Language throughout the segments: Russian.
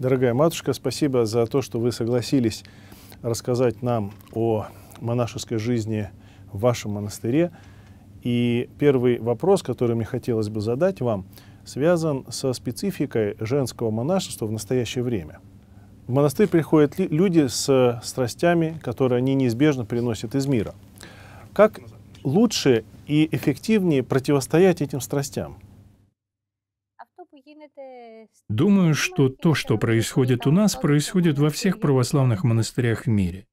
Дорогая матушка, спасибо за то, что вы согласились рассказать нам о монашеской жизни в вашем монастыре. И первый вопрос, который мне хотелось бы задать вам, связан со спецификой женского монашества в настоящее время. В монастырь приходят люди с страстями, которые они неизбежно приносят из мира. Как лучше и эффективнее противостоять этим страстям? Думаю, что то, что происходит у нас, происходит во всех православных монастырях в мире.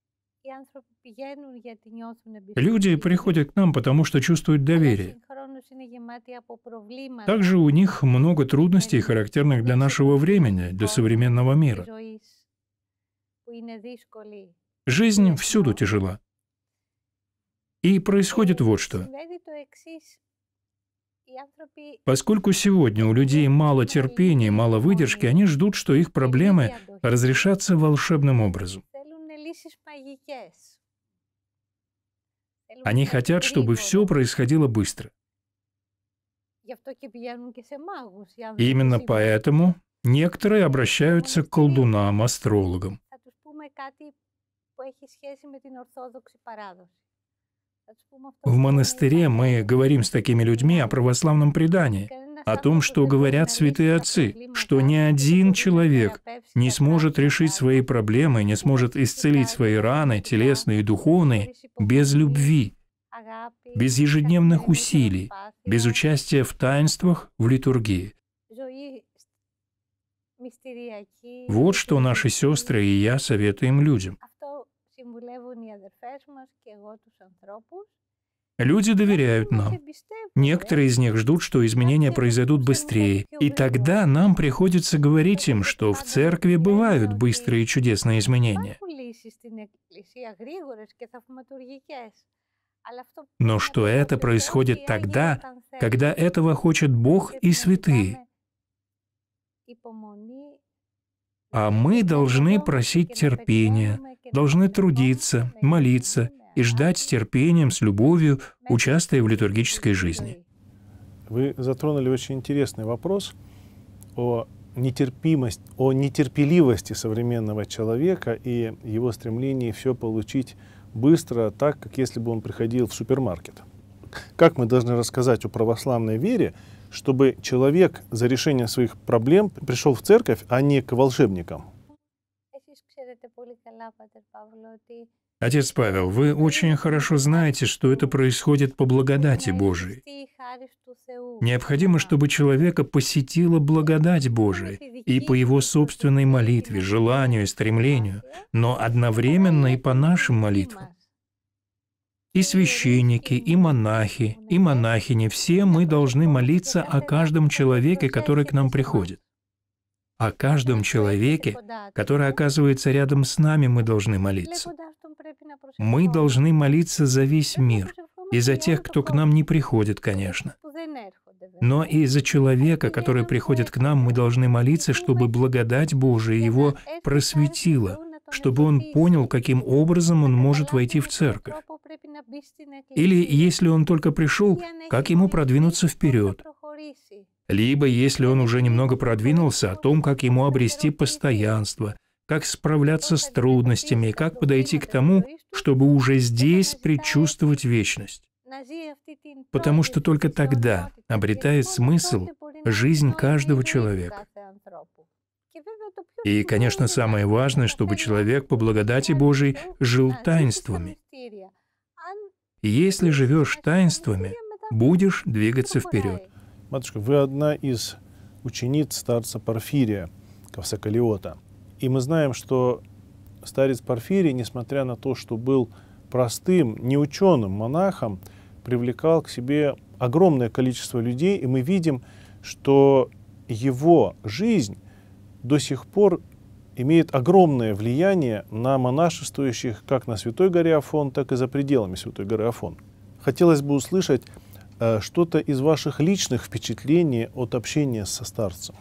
Люди приходят к нам, потому что чувствуют доверие. Также у них много трудностей, характерных для нашего времени, для современного мира. Жизнь всюду тяжела. И происходит вот что. Поскольку сегодня у людей мало терпения, мало выдержки, они ждут, что их проблемы разрешатся волшебным образом. Они хотят, чтобы все происходило быстро. И именно поэтому некоторые обращаются к колдунам, астрологам. В монастыре мы говорим с такими людьми о православном предании, о том, что говорят святые отцы, что ни один человек не сможет решить свои проблемы, не сможет исцелить свои раны, телесные и духовные, без любви, без ежедневных усилий, без участия в таинствах, в литургии. Вот что наши сестры и я советуем людям. Люди доверяют нам. Некоторые из них ждут, что изменения произойдут быстрее. И тогда нам приходится говорить им, что в церкви бывают быстрые и чудесные изменения. Но что это происходит тогда, когда этого хочет Бог и святые. А мы должны просить терпения, должны трудиться, молиться и ждать с терпением, с любовью, участвуя в литургической жизни. Вы затронули очень интересный вопрос о нетерпимость, о нетерпеливости современного человека и его стремлении все получить быстро, так, как если бы он приходил в супермаркет. Как мы должны рассказать о православной вере, чтобы человек за решение своих проблем пришел в церковь, а не к волшебникам. Отец Павел, вы очень хорошо знаете, что это происходит по благодати Божией. Необходимо, чтобы человека посетила благодать Божия и по его собственной молитве, желанию и стремлению, но одновременно и по нашим молитвам и священники, и монахи, и монахини, все мы должны молиться о каждом человеке, который к нам приходит. О каждом человеке, который оказывается рядом с нами, мы должны молиться. Мы должны молиться за весь мир, и за тех, кто к нам не приходит, конечно. Но и за человека, который приходит к нам, мы должны молиться, чтобы благодать Божия его просветила, чтобы он понял, каким образом он может войти в церковь. Или если он только пришел, как ему продвинуться вперед? Либо, если он уже немного продвинулся, о том, как ему обрести постоянство, как справляться с трудностями, как подойти к тому, чтобы уже здесь предчувствовать вечность. Потому что только тогда обретает смысл жизнь каждого человека. И, конечно, самое важное, чтобы человек по благодати Божией жил таинствами. Если живешь таинствами, будешь двигаться вперед. Матушка, вы одна из учениц старца Порфирия Кавсакалиота. И мы знаем, что старец Порфирий, несмотря на то, что был простым, неученым монахом, привлекал к себе огромное количество людей, и мы видим, что его жизнь до сих пор имеет огромное влияние на монашествующих как на Святой горе Афон, так и за пределами Святой горы Афон. Хотелось бы услышать э, что-то из ваших личных впечатлений от общения со старцем.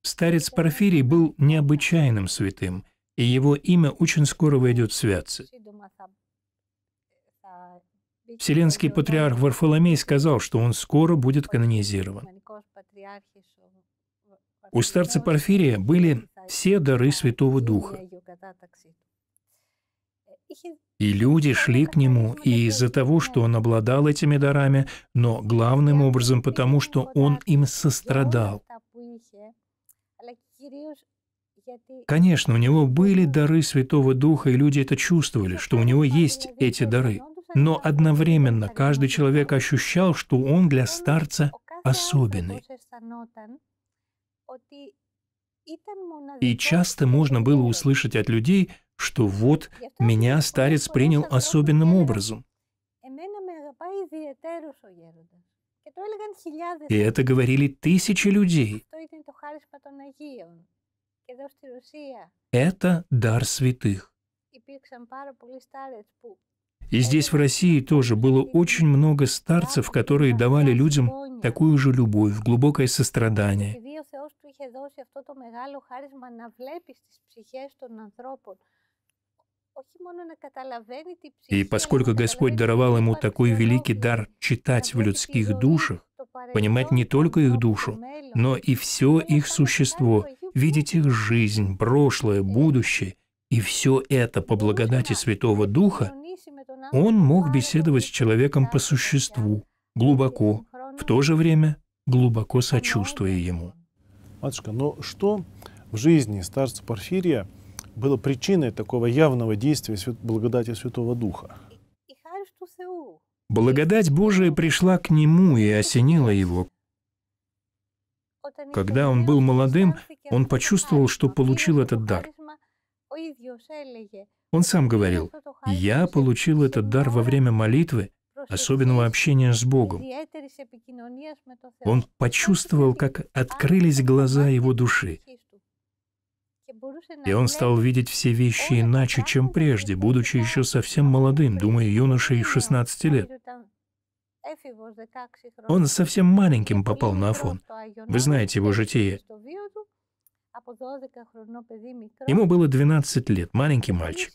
Старец Порфирий был необычайным святым, и его имя очень скоро войдет в святцы. Вселенский патриарх Варфоломей сказал, что он скоро будет канонизирован. У старца Порфирия были все дары Святого Духа. И люди шли к нему и из-за того, что он обладал этими дарами, но главным образом потому, что он им сострадал. Конечно, у него были дары Святого Духа, и люди это чувствовали, что у него есть эти дары. Но одновременно каждый человек ощущал, что он для старца особенный. И часто можно было услышать от людей, что вот меня старец принял особенным образом. «Э, и это говорили тысячи людей. «А это дар святых. И здесь, в России, тоже было очень много старцев, которые давали людям такую же любовь, глубокое сострадание. И поскольку Господь даровал ему такой великий дар читать в людских душах, понимать не только их душу, но и все их существо, видеть их жизнь, прошлое, будущее, и все это по благодати Святого Духа – он мог беседовать с человеком по существу, глубоко, в то же время глубоко сочувствуя ему. Матушка, но что в жизни старца Порфирия было причиной такого явного действия благодати Святого Духа? Благодать Божия пришла к нему и осенила его. Когда он был молодым, он почувствовал, что получил этот дар. Он сам говорил, «Я получил этот дар во время молитвы, особенного общения с Богом». Он почувствовал, как открылись глаза его души. И он стал видеть все вещи иначе, чем прежде, будучи еще совсем молодым, думаю, юношей 16 лет. Он совсем маленьким попал на Афон. Вы знаете его житие. Ему было 12 лет, маленький мальчик.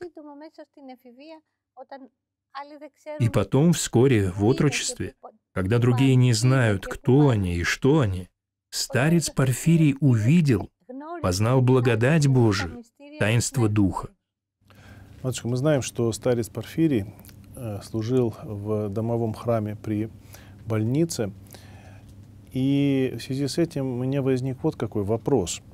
И потом, вскоре, в отрочестве, когда другие не знают, кто они и что они, старец Порфирий увидел, познал благодать Божию, таинство Духа. Матушка, мы знаем, что старец Порфирий э, служил в домовом храме при больнице. И в связи с этим у меня возник вот какой вопрос –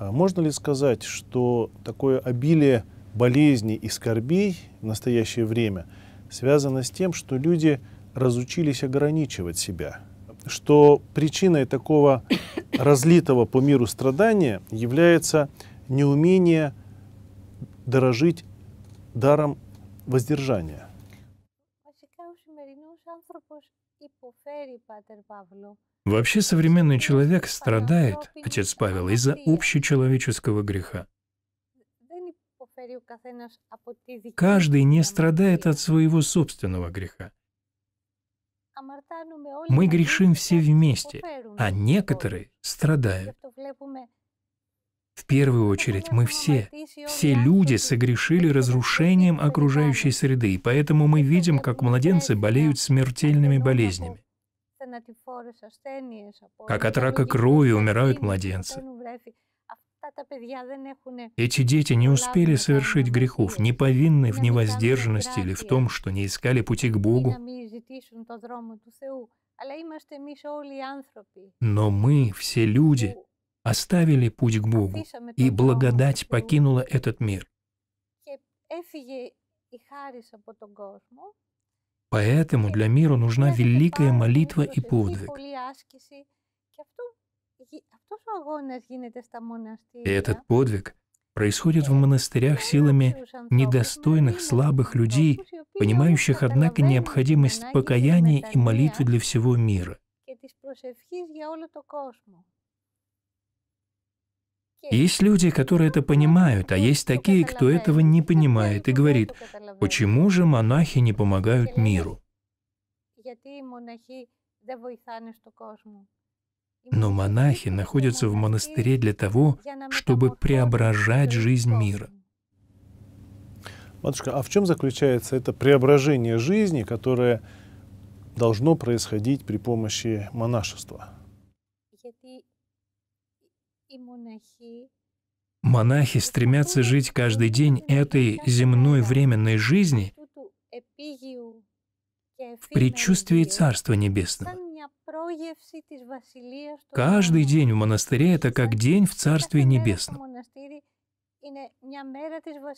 а можно ли сказать, что такое обилие болезней и скорбей в настоящее время связано с тем, что люди разучились ограничивать себя? Что причиной такого разлитого по миру страдания является неумение дорожить даром воздержания? ο άνθρωπος υποφέρει, Πάτερ Παύλο, Вообще современный человек страдает, отец Павел, из-за общечеловеческого греха. Каждый не страдает от своего собственного греха. Мы грешим все вместе, а некоторые страдают. В первую очередь мы все, все люди согрешили разрушением окружающей среды, и поэтому мы видим, как младенцы болеют смертельными болезнями. Как от рака крови умирают младенцы. Эти дети не успели совершить грехов, не повинны в невоздержанности или в том, что не искали пути к Богу. Но мы, все люди, ну, оставили путь к Богу, и благодать покинула этот мир. Поэтому для мира нужна великая молитва и подвиг. А этот подвиг происходит в э, монастырях силами недостойных, слабых людей, понимающих, однако, необходимость покаяния и молитвы для всего мира. Есть люди, которые это понимают, а есть такие, кто этого не понимает и говорит, Почему же монахи не помогают миру? Но монахи находятся в монастыре для того, чтобы преображать жизнь мира. Матушка, а в чем заключается это преображение жизни, которое должно происходить при помощи монашества? Монахи стремятся жить каждый день этой земной временной жизни в предчувствии Царства Небесного. Каждый день в монастыре – это как день в Царстве Небесном.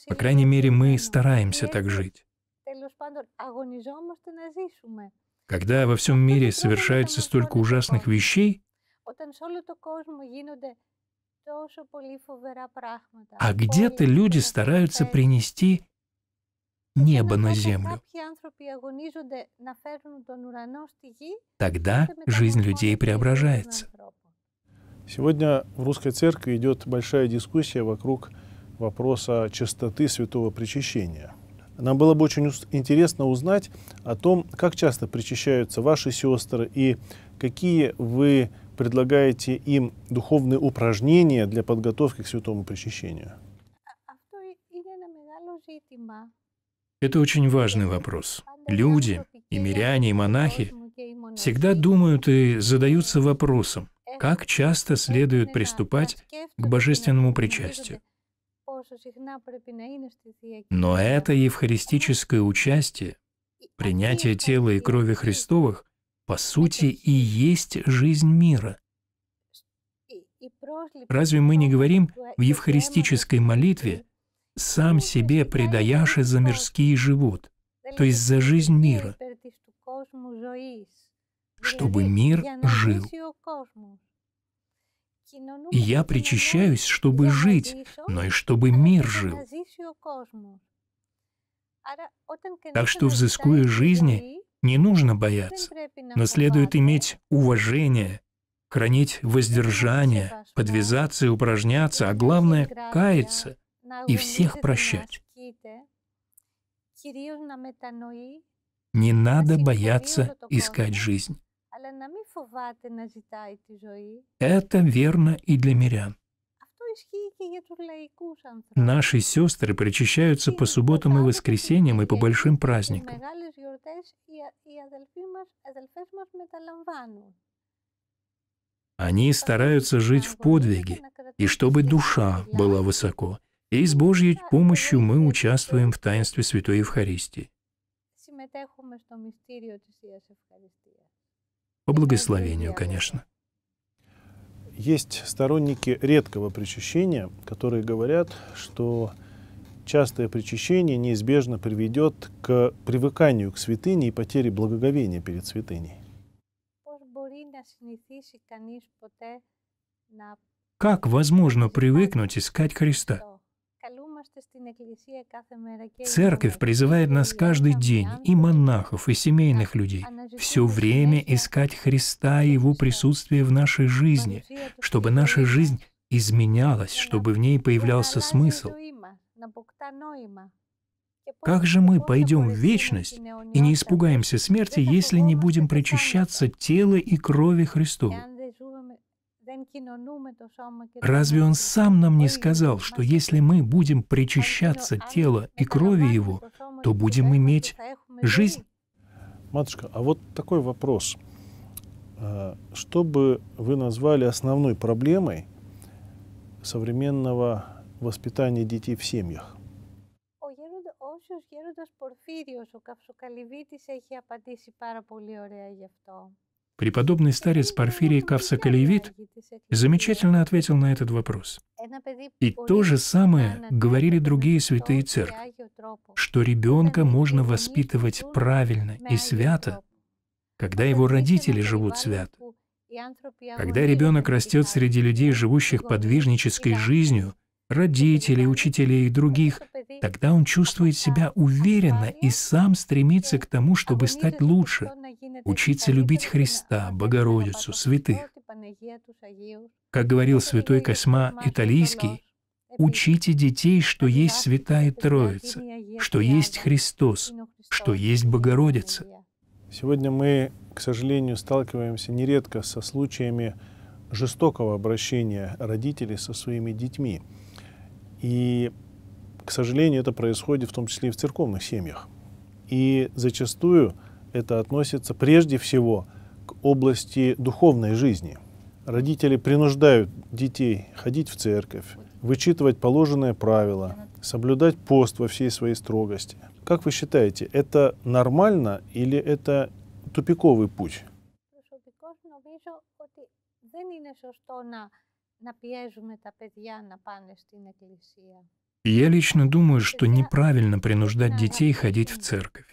По крайней мере, мы стараемся так жить. Когда во всем мире совершается столько ужасных вещей, а где-то люди стараются принести небо на землю. Тогда жизнь людей преображается. Сегодня в русской церкви идет большая дискуссия вокруг вопроса чистоты святого причащения. Нам было бы очень интересно узнать о том, как часто причащаются ваши сестры и какие вы предлагаете им духовные упражнения для подготовки к святому причащению? Это очень важный вопрос. Люди, и миряне, и монахи всегда думают и задаются вопросом, как часто следует приступать к божественному причастию. Но это евхаристическое участие, принятие тела и крови Христовых, по сути, и есть жизнь мира. Разве мы не говорим в евхаристической молитве «сам себе предаяшь за мирские живут», то есть за жизнь мира, чтобы мир жил? И я причащаюсь, чтобы жить, но и чтобы мир жил. Так что, взыскуя жизни, не нужно бояться, но следует иметь уважение, хранить воздержание, подвязаться и упражняться, а главное – каяться и всех прощать. Не надо бояться искать жизнь. Это верно и для мирян. Наши сестры причащаются по субботам и воскресеньям и по большим праздникам αδελφές, οι, οι αδελφοί μας, αδελφές μας μεταλαμβάνουν. Они стараются жить в подвиге, и чтобы душа была высоко. И с Божьей помощью мы участвуем в таинстве Святой Евхаристии. По благословению, конечно. Есть сторонники редкого причащения, которые говорят, что частое причащение неизбежно приведет к привыканию к святыне и потере благоговения перед святыней. Как возможно привыкнуть искать Христа? Церковь призывает нас каждый день, и монахов, и семейных людей, все время искать Христа и Его присутствие в нашей жизни, чтобы наша жизнь изменялась, чтобы в ней появлялся смысл. Как же мы пойдем в вечность и не испугаемся смерти, если не будем причащаться тела и крови Христову? Ну, Разве ну, Он сам нам не сказал, что если мы будем причащаться тела и крови Его, то будем иметь жизнь? Матушка, а вот такой вопрос. А, что бы вы назвали основной проблемой современного воспитание детей в семьях. Όσιος γέροντας Πορφύριος, ο Καυσοκαλυβίτης, έχει απαντήσει πάρα πολύ ωραία γι' αυτό. Преподобный старец Порфирий Кавсакалевит замечательно ответил на этот вопрос. И то же самое говорили другие святые церкви, что ребенка можно воспитывать правильно и свято, когда его родители живут свято. Когда ребенок растет среди людей, живущих подвижнической жизнью – родителей, учителей и других, тогда он чувствует себя уверенно и сам стремится к тому, чтобы стать лучше, учиться любить Христа, Богородицу, святых. Как говорил святой Косьма Италийский, «Учите детей, что есть Святая Троица, что есть Христос, что есть Богородица». Сегодня мы, к сожалению, сталкиваемся нередко со случаями жестокого обращения родителей со своими детьми – и, к сожалению, это происходит в том числе и в церковных семьях. И зачастую это относится прежде всего к области духовной жизни. Родители принуждают детей ходить в церковь, вычитывать положенные правила, соблюдать пост во всей своей строгости. Как вы считаете, это нормально или это тупиковый путь? να πιέζουμε τα παιδιά να πάνε στην εκκλησία. Я лично думаю, что неправильно принуждать детей ходить в церковь.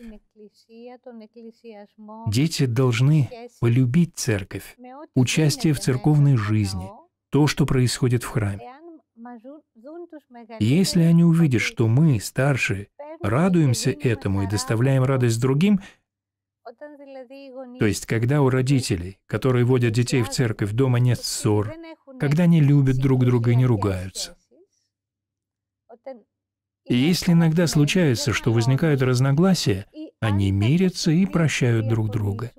А Дети должны полюбить церковь, участие в церковной жизни, то, что происходит в храме. Если они увидят, что мы, старшие, радуемся этому и доставляем радость другим, то есть когда у родителей, которые водят детей в церковь, дома нет ссор, когда они любят друг друга и не ругаются. если иногда случается, что возникают разногласия, они мирятся и прощают друг друга.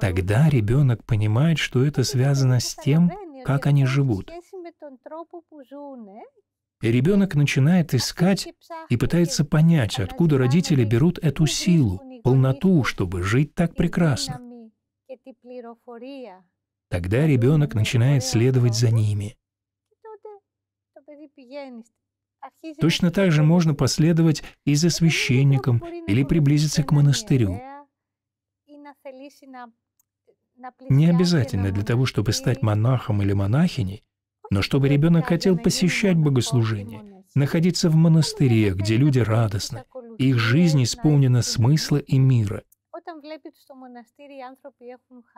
Тогда ребенок понимает, что это связано с тем, как они живут. И ребенок начинает искать и пытается понять, откуда родители берут эту силу, полноту, чтобы жить так прекрасно. Тогда ребенок начинает следовать за ними. Точно так же можно последовать и за священником или приблизиться к монастырю. Не обязательно для того, чтобы стать монахом или монахиней, но чтобы ребенок хотел посещать богослужение, находиться в монастыре, где люди радостны, их жизнь исполнена смысла и мира –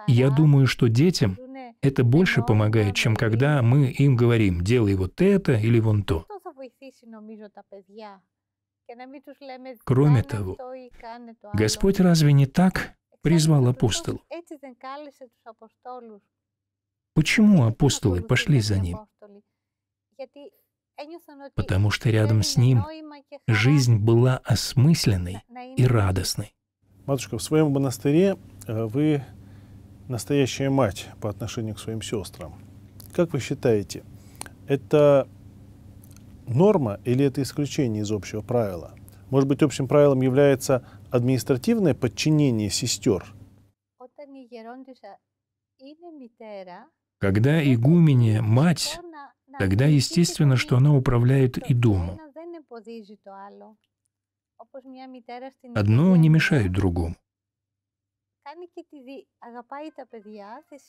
я думаю, что детям это больше помогает, чем когда мы им говорим «делай вот это» или «вон то». Кроме того, Господь разве не так призвал апостолов? Почему апостолы пошли за ним? Потому что рядом с ним жизнь была осмысленной и радостной. Матушка, в своем монастыре э, вы настоящая мать по отношению к своим сестрам. Как вы считаете, это норма или это исключение из общего правила? Может быть, общим правилом является административное подчинение сестер? Когда игумене мать, тогда естественно, что она управляет и домом. Одно не мешает другому.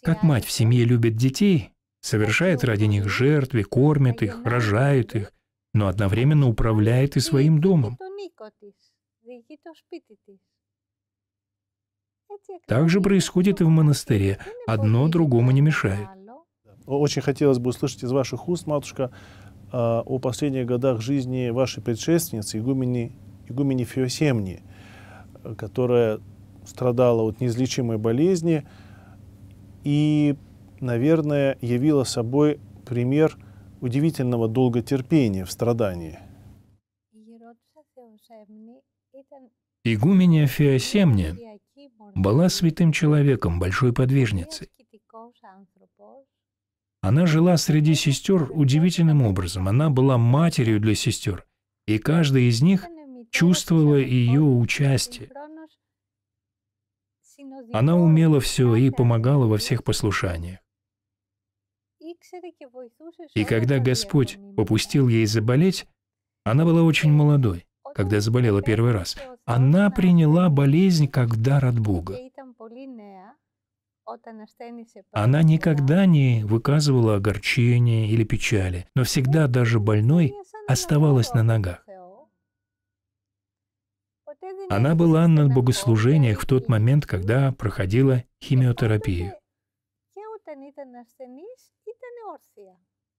Как мать в семье любит детей, совершает ради них жертвы, а кормит их, рожает их, но одновременно управляет и своим домом. Так же происходит и в монастыре. Одно другому не мешает. Очень хотелось бы услышать из ваших уст, матушка, а, о последних годах жизни вашей предшественницы, игумени игумени Феосемни, которая страдала от неизлечимой болезни и, наверное, явила собой пример удивительного долготерпения в страдании. Игуменя Феосемни была святым человеком, большой подвижницей. Она жила среди сестер удивительным образом. Она была матерью для сестер, и каждая из них чувствовала ее участие. Она умела все и помогала во всех послушаниях. И когда Господь попустил ей заболеть, она была очень молодой, когда заболела первый раз. Она приняла болезнь как дар от Бога. Она никогда не выказывала огорчения или печали, но всегда даже больной оставалась на ногах. Она была на богослужениях в тот момент, когда проходила химиотерапию.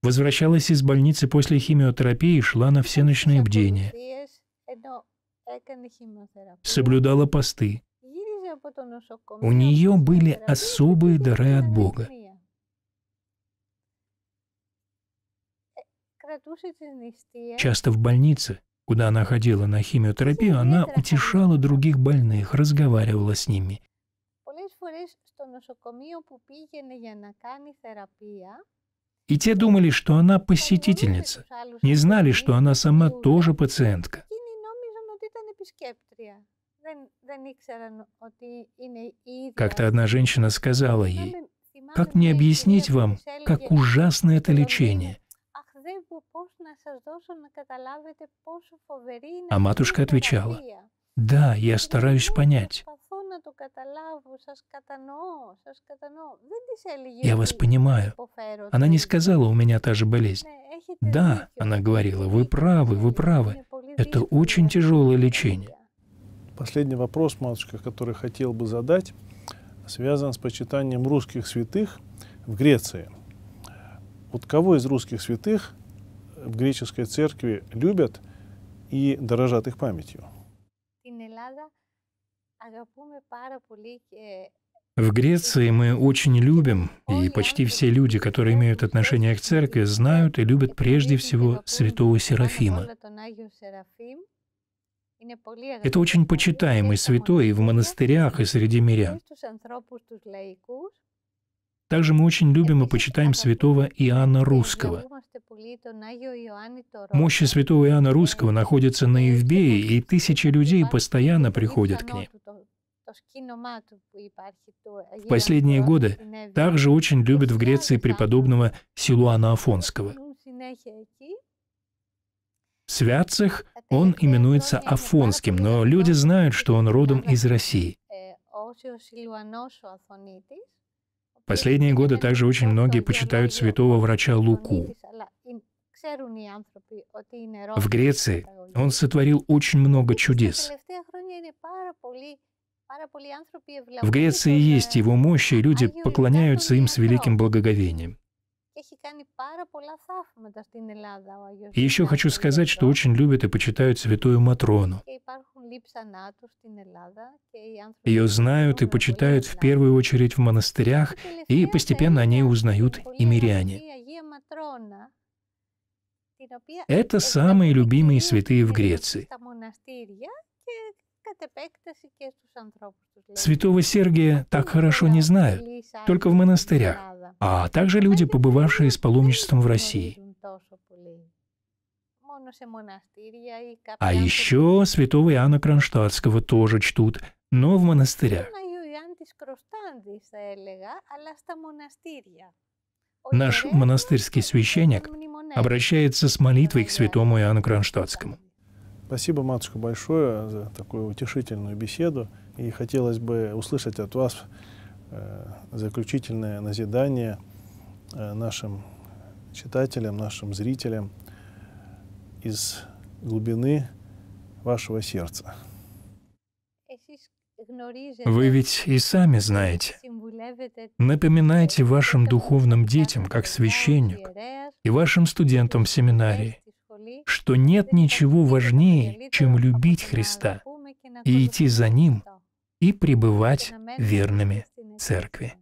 Возвращалась из больницы после химиотерапии и шла на всеночные бдения. Соблюдала посты. У нее были особые дары от Бога. Часто в больнице куда она ходила на химиотерапию, она утешала других больных, разговаривала с ними. И те думали, что она посетительница, не знали, что она сама тоже пациентка. Ну, Как-то одна женщина сказала ей, «Как мне объяснить вам, как ужасно это лечение? А матушка отвечала, «Да, я стараюсь понять». Я вас понимаю. Она не сказала, у меня та же болезнь. «Э, э, да, она говорила, вы правы, вы правы. Это очень тяжелое лечение. Последний вопрос, матушка, который хотел бы задать, связан с почитанием русских святых в Греции – вот кого из русских святых в греческой церкви любят и дорожат их памятью? В Греции мы очень любим, и почти все люди, которые имеют отношение к церкви, знают и любят прежде всего святого Серафима. Это очень почитаемый святой и в монастырях, и среди мирян. Также мы очень любим и почитаем святого Иоанна Русского. Мощи святого Иоанна Русского находятся на Евбее, и тысячи людей постоянно приходят к ней. В последние годы также очень любят в Греции преподобного Силуана Афонского. В святцах он именуется Афонским, но люди знают, что он родом из России. Последние годы также очень многие почитают святого врача Луку. В Греции он сотворил очень много чудес. В Греции есть его мощи, и люди поклоняются им с великим благоговением. еще хочу сказать, что очень любят и почитают святую Матрону. Ее знают и почитают в первую очередь в монастырях, и постепенно о ней узнают и миряне. Это самые любимые святые в Греции. Святого Сергия так хорошо не знают, только в монастырях, а также люди, побывавшие с паломничеством в России. А еще святого Иоанна Кронштадтского тоже чтут, но в монастырях. E Наш монастырский священник обращается с молитвой к святому Иоанну Кронштадтскому. Спасибо, матушка, большое за такую утешительную беседу. И хотелось бы услышать от вас э, заключительное назидание э, нашим читателям, нашим зрителям – из глубины вашего сердца. Вы ведь и сами знаете. Напоминайте вашим духовным детям, как священник, и вашим студентам в семинарии, что нет ничего важнее, чем любить Христа и идти за Ним и пребывать верными Церкви.